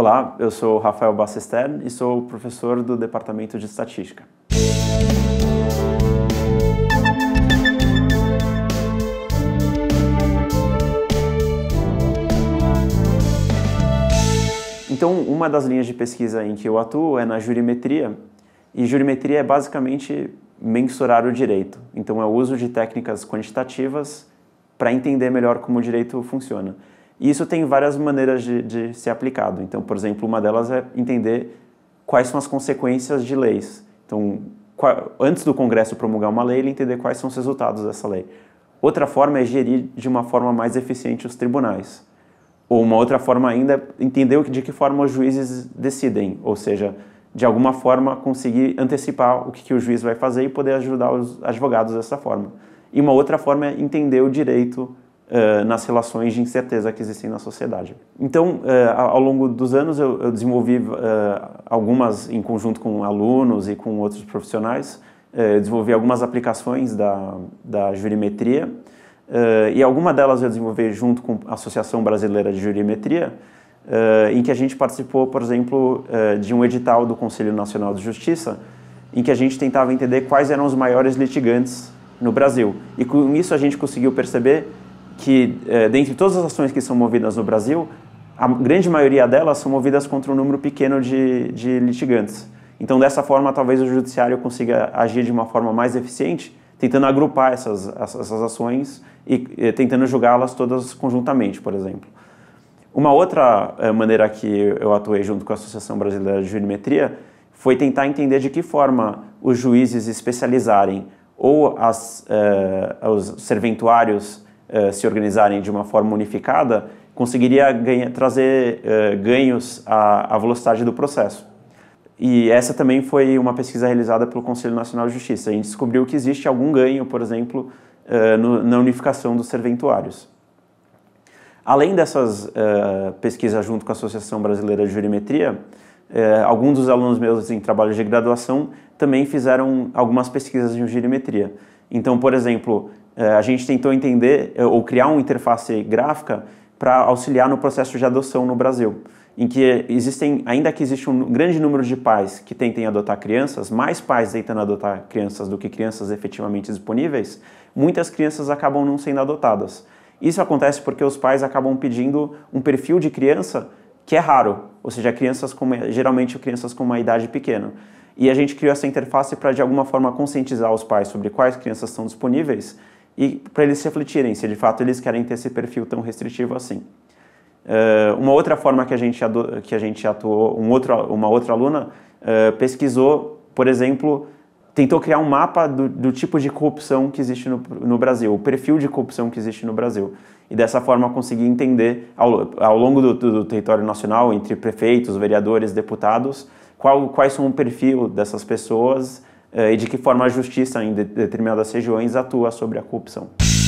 Olá, eu sou Rafael Bassestern e sou professor do Departamento de Estatística. Então, uma das linhas de pesquisa em que eu atuo é na jurimetria, e jurimetria é basicamente mensurar o direito. Então, é o uso de técnicas quantitativas para entender melhor como o direito funciona. E isso tem várias maneiras de, de ser aplicado. Então, por exemplo, uma delas é entender quais são as consequências de leis. Então, qual, antes do Congresso promulgar uma lei, ele entender quais são os resultados dessa lei. Outra forma é gerir de uma forma mais eficiente os tribunais. Ou uma outra forma ainda é entender de que forma os juízes decidem, ou seja, de alguma forma conseguir antecipar o que, que o juiz vai fazer e poder ajudar os advogados dessa forma. E uma outra forma é entender o direito eh, nas relações de incerteza que existem na sociedade. Então, uh, ao longo dos anos, eu, eu desenvolvi uh, algumas, em conjunto com alunos e com outros profissionais, desenvolvi algumas aplicações da, da jurimetria e alguma delas eu desenvolvi junto com a Associação Brasileira de Jurimetria, em que a gente participou, por exemplo, de um edital do Conselho Nacional de Justiça, em que a gente tentava entender quais eram os maiores litigantes no Brasil. E com isso a gente conseguiu perceber que, é, dentre todas as ações que são movidas no Brasil, a grande maioria delas são movidas contra um número pequeno de, de litigantes. Então, dessa forma, talvez o judiciário consiga agir de uma forma mais eficiente, tentando agrupar essas, essas ações e, e tentando julgá-las todas conjuntamente, por exemplo. Uma outra é, maneira que eu atuei junto com a Associação Brasileira de Jurimetria foi tentar entender de que forma os juízes especializarem ou as, é, os serventuários eh, se organizarem de uma forma unificada, conseguiria ganha, trazer uh, ganhos à, à, velocidade do processo. E essa também foi uma pesquisa realizada pelo Conselho Nacional de Justiça. A gente descobriu que existe algum ganho, por exemplo, uh, no, na unificação dos serventuários. Além dessas pesquisas junto com a Associação Brasileira de Jurimetria, alguns dos alunos meus em trabalho de graduação também fizeram algumas pesquisas em jurimetria. Então, por exemplo, é, a gente tentou entender é, ou criar uma interface gráfica para auxiliar no processo de adoção no Brasil, em que existem, ainda que existe um grande número de pais que tentem adotar crianças, mais pais tentando adotar crianças do que crianças efetivamente disponíveis, muitas crianças acabam não sendo adotadas. Isso acontece porque os pais acabam pedindo um perfil de criança que é raro, ou seja, crianças com, geralmente crianças com uma idade pequena. E a gente criou essa interface para de alguma forma conscientizar os pais sobre quais crianças estão disponíveis e para eles refletirem se de fato eles querem ter esse perfil tão restritivo assim. Uh, uma outra forma que a gente, que a gente atuou, um outro, uma outra aluna uh, pesquisou, por exemplo, tentou criar um mapa do, do tipo de corrupção que existe no, no, Brasil, o perfil de corrupção que existe no Brasil. E dessa forma conseguir entender, ao, ao longo do, do, território nacional, entre prefeitos, vereadores, deputados, qual, quais são o perfil dessas pessoas eh, e de que forma a justiça em determinadas regiões atua sobre a corrupção.